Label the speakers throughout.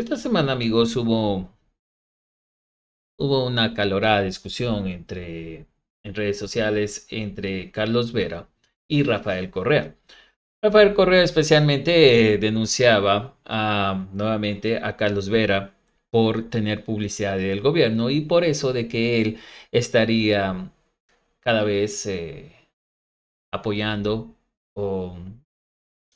Speaker 1: Esta semana, amigos, hubo, una calorada discusión entre, en redes sociales entre Carlos Vera y Rafael Correa. Rafael Correa especialmente eh, denunciaba ah, nuevamente a Carlos Vera por tener publicidad del gobierno y por eso de que él estaría cada vez eh, apoyando o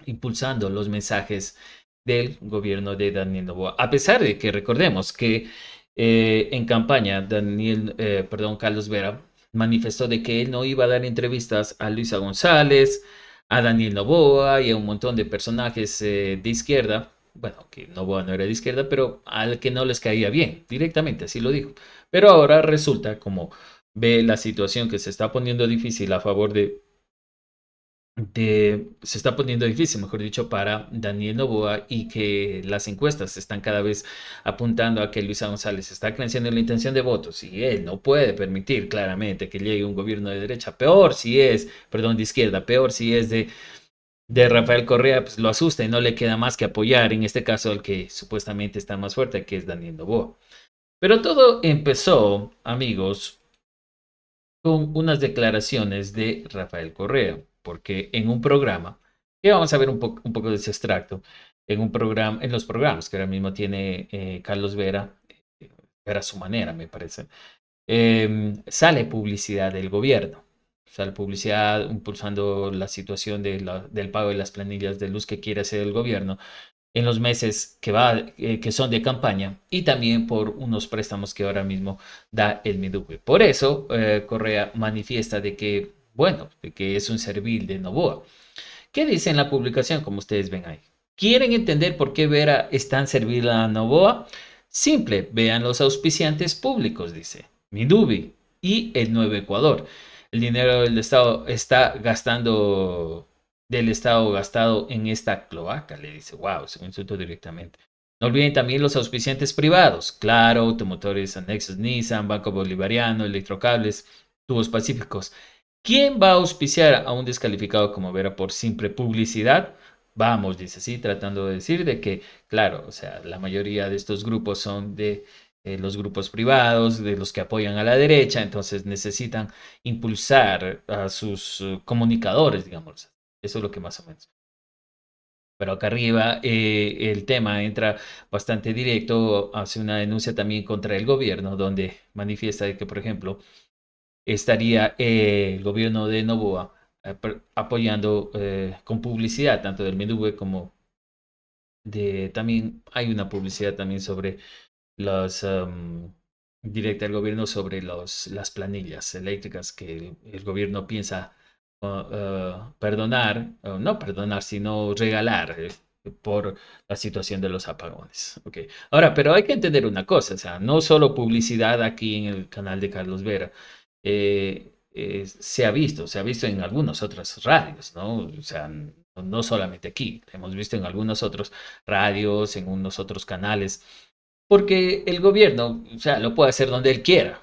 Speaker 1: impulsando los mensajes del gobierno de Daniel Novoa. A pesar de que recordemos que eh, en campaña Daniel, eh, perdón, Carlos Vera manifestó de que él no iba a dar entrevistas a Luisa González, a Daniel Novoa y a un montón de personajes eh, de izquierda. Bueno, que Novoa no era de izquierda, pero al que no les caía bien, directamente, así lo dijo. Pero ahora resulta como ve la situación que se está poniendo difícil a favor de se está poniendo difícil, mejor dicho, para Daniel Novoa y que las encuestas están cada vez apuntando a que Luisa González está creciendo en la intención de votos y él no puede permitir claramente que llegue un gobierno de derecha, peor si es, perdón, de izquierda, peor si es de, de Rafael Correa, pues lo asusta y no le queda más que apoyar, en este caso al que supuestamente está más fuerte, que es Daniel Novoa. Pero todo empezó, amigos, con unas declaraciones de Rafael Correa porque en un programa, y vamos a ver un, un poco de ese extracto, en, un programa, en los programas que ahora mismo tiene eh, Carlos Vera, eh, era su manera, me parece, em, sale publicidad del gobierno. Sale publicidad impulsando la situación del pago de las planillas de luz que quiere hacer el gobierno en los meses que, va, eh, que son de campaña y también por unos préstamos que ahora mismo da el MEDUPE. Por eso, Correa manifiesta de que bueno, que es un servil de Novoa. ¿Qué dice en la publicación, como ustedes ven ahí? ¿Quieren entender por qué Vera es tan servil a Novoa? Simple, vean los auspiciantes públicos, dice Midubi y el Nuevo Ecuador. El dinero del Estado está gastando del Estado gastado en esta cloaca, le dice, wow, se insulto directamente. No olviden también los auspiciantes privados, claro, automotores anexos Nissan, Banco Bolivariano, Electrocables, Tubos Pacíficos. ¿Quién va a auspiciar a un descalificado como Vera por simple publicidad? Vamos, dice así, tratando de decir de que, claro, o sea, la mayoría de estos grupos son de eh, los grupos privados, de los que apoyan a la derecha, entonces necesitan impulsar a sus eh, comunicadores, digamos. Eso es lo que más o menos. Pero acá arriba eh, el tema entra bastante directo, hace una denuncia también contra el gobierno, donde manifiesta que, por ejemplo, estaría eh, el gobierno de Novoa eh, apoyando eh, con publicidad, tanto del menú como de... También hay una publicidad también sobre los... directa al gobierno sobre los, las planillas eléctricas que el, gobierno piensa perdonar, no perdonar, sino regalar por la situación de los apagones. Okay. Ahora, pero hay que entender una cosa, o sea, no solo publicidad aquí en el canal de Carlos Vera, eh, eh, se ha visto, se ha visto en algunos otros radios, ¿no? O sea, no solamente aquí, hemos visto en algunos otros radios, en unos otros canales, porque el gobierno, o sea, lo puede hacer donde él quiera,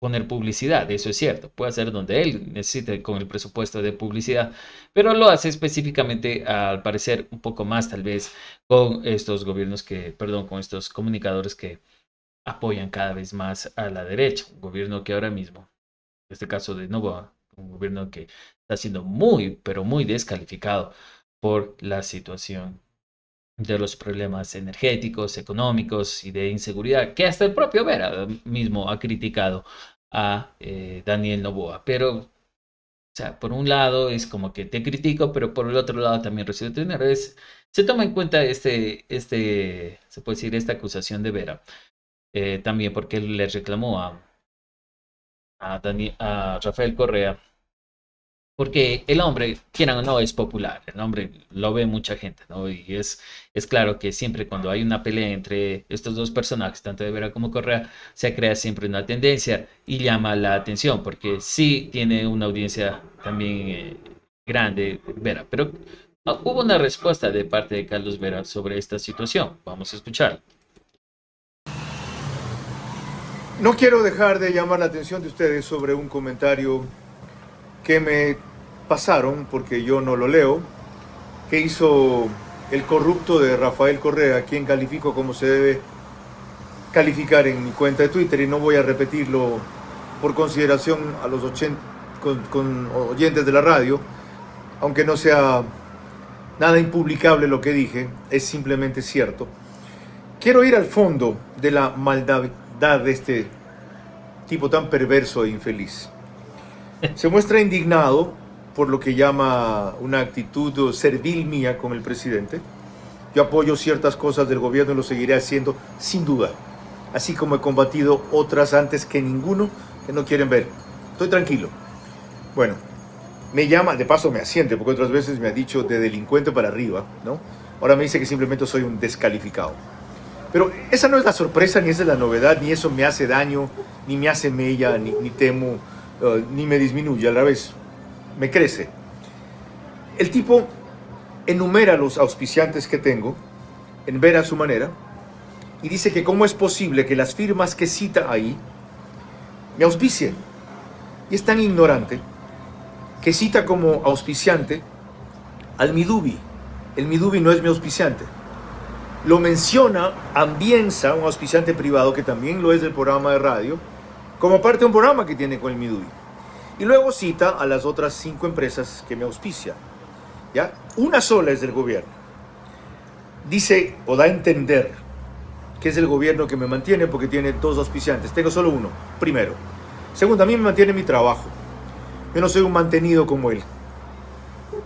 Speaker 1: poner publicidad, eso es cierto, puede hacer donde él necesite con el presupuesto de publicidad, pero lo hace específicamente, al parecer, un poco más tal vez con estos gobiernos que, perdón, con estos comunicadores que apoyan cada vez más a la derecha, un gobierno que ahora mismo este caso de Novoa, un gobierno que está siendo muy, pero muy descalificado por la situación de los problemas energéticos, económicos y de inseguridad, que hasta el propio Vera mismo ha criticado a eh, Daniel Novoa. Pero, o sea, por un lado es como que te critico, pero por el otro lado también recibe tu dinero. se toma en cuenta este, este, se puede decir, esta acusación de Vera, eh, también porque él le reclamó a a, Rafael Correa, porque el hombre, quieran o no, es popular, el hombre lo ve mucha gente, ¿no? Y es, es claro que siempre cuando hay una pelea entre estos dos personajes, tanto de Vera como Correa, se crea siempre una tendencia y llama la atención, porque sí tiene una audiencia también eh, grande, Vera, pero ah, hubo una respuesta de parte de Carlos Vera sobre esta situación, vamos a escuchar
Speaker 2: no quiero dejar de llamar la atención de ustedes sobre un comentario que me pasaron, porque yo no lo leo, que hizo el corrupto de Rafael Correa, quien califico como se debe calificar en mi cuenta de Twitter, y no voy a repetirlo por consideración a los oyentes de la radio, aunque no sea nada impublicable lo que dije, es simplemente cierto. Quiero ir al fondo de la maldad de este tipo tan perverso e infeliz. Se muestra indignado por lo que llama una actitud servil mía con el presidente. Yo apoyo ciertas cosas del gobierno y lo seguiré haciendo sin duda, así como he combatido otras antes que ninguno que no quieren ver. Estoy tranquilo. Bueno, me llama, de paso me asiente, porque otras veces me ha dicho de delincuente para arriba, ¿no? Ahora me dice que simplemente soy un descalificado. Pero esa no es la sorpresa, ni esa es la novedad, ni eso me hace daño, ni me hace mella, ni, temo, eh, ni me disminuye, a la vez me crece. El tipo enumera los auspiciantes que tengo, en ver a su manera, y dice que cómo es posible que las firmas que cita ahí me auspicien. Y es tan ignorante que cita como auspiciante al Midubi. El Midubi no es mi auspiciante. Lo menciona Ambienza, un auspiciante privado que también lo es del programa de radio, como parte de un programa que tiene con el Midui. Y luego cita a las otras cinco empresas que me auspician. ¿ya? Una sola es del gobierno. Dice o da a entender que es el gobierno que me mantiene porque tiene dos auspiciantes. Tengo solo uno, primero. Segundo, a mí me mantiene mi trabajo. Yo no soy un mantenido como él,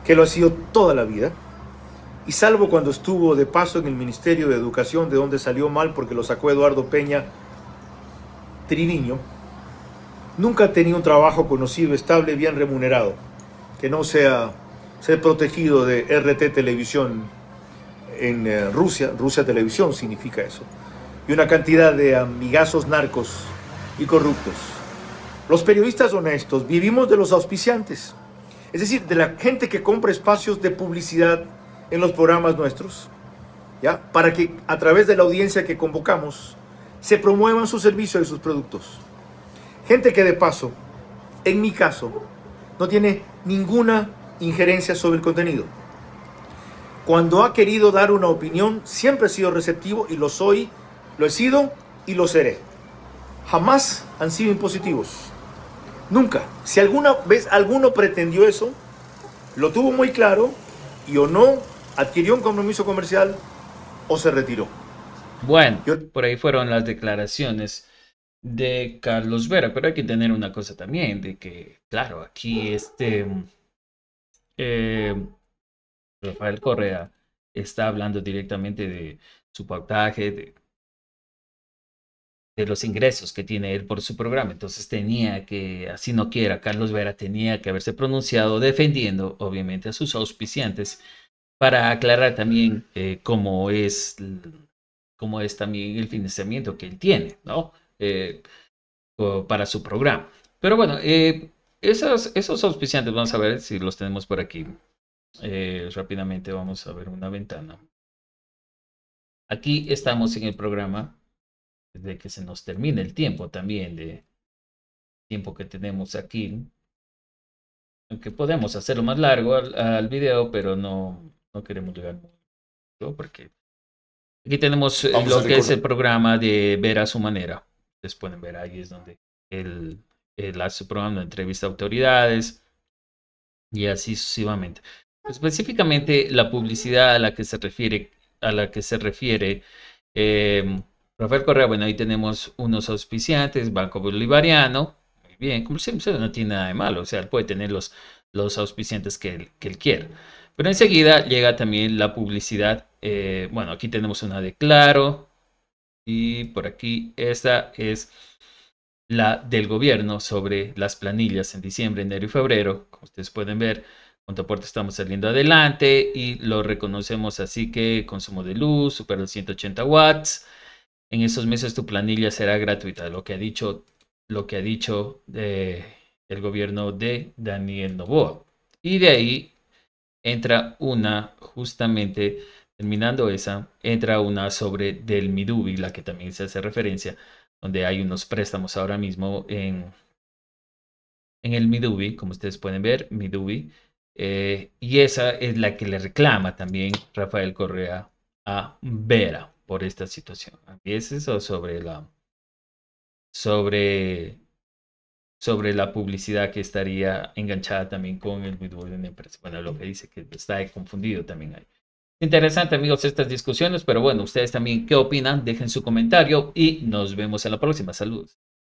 Speaker 2: que lo ha sido toda la vida y salvo cuando estuvo de paso en el Ministerio de Educación, de donde salió mal porque lo sacó Eduardo Peña Triviño, nunca tenía un trabajo conocido, estable, bien remunerado, que no sea ser protegido de RT Televisión en eh, Rusia, Rusia Televisión significa eso, y una cantidad de amigazos narcos y corruptos. Los periodistas honestos vivimos de los auspiciantes, es decir, de la gente que compra espacios de publicidad en los programas nuestros, ¿ya? Para que a través de la audiencia que convocamos se promuevan sus servicios y sus productos. Gente que de paso, en mi caso, no tiene ninguna injerencia sobre el contenido. Cuando ha querido dar una opinión, siempre he sido receptivo y lo soy, lo he sido y lo seré. Jamás han sido impositivos. Nunca. Si alguna vez alguno pretendió eso, lo tuvo muy claro y o no adquirió un compromiso comercial o se retiró.
Speaker 1: Bueno, por ahí fueron las declaraciones de Carlos Vera, pero hay que tener una cosa también, de que, claro, aquí este eh, Rafael Correa está hablando directamente de su pautaje, de los ingresos que tiene él por su programa. Entonces tenía que, así no quiera, Carlos Vera tenía que haberse pronunciado defendiendo, obviamente, a sus auspiciantes para aclarar también eh, cómo es cómo es también el financiamiento que él tiene, ¿no? Eh, para su programa. Pero bueno, eh, esos, auspiciantes, vamos a ver si los tenemos por aquí. rápidamente vamos a ver una ventana. Aquí estamos en el programa desde que se nos termine el tiempo también de tiempo que tenemos aquí aunque podemos hacerlo más largo al, al video pero no no queremos llegar porque aquí tenemos eh, lo que es el programa de Ver a su manera. Ustedes pueden ver ahí es donde él, hace su programa, entrevista a autoridades y así sucesivamente. Específicamente la publicidad a la que se refiere, a la que se refiere em, Rafael Correa, bueno, ahí tenemos unos auspiciantes, Banco Bolivariano, muy bien, como no tiene nada de malo, o sea, puede tener los, los auspiciantes que que él quiera. Pero enseguida llega también la publicidad. Eh, bueno, aquí tenemos una de Claro. Y por aquí, esta es la del gobierno sobre las planillas en diciembre, enero y febrero. Como ustedes pueden ver, con aporte estamos saliendo adelante y lo reconocemos así que consumo de luz supera los 180 watts. En esos meses tu planilla será gratuita, lo que ha dicho, lo que dicho eh, el gobierno de Daniel Novoa. Y de ahí entra una justamente terminando esa, entra una sobre del Midubi, la que también se hace referencia, donde hay unos préstamos ahora mismo en, el Midubi, como ustedes pueden ver, Midubi, eh, y esa es la que le reclama también Rafael Correa a Vera por esta situación. y es o sobre la sobre sobre la publicidad que estaría enganchada también con el billboard de Bueno, lo que dice que está confundido también ahí. Interesante, amigos, estas discusiones, pero bueno, ustedes también, ¿qué opinan? Dejen su comentario y nos vemos en la próxima. Saludos.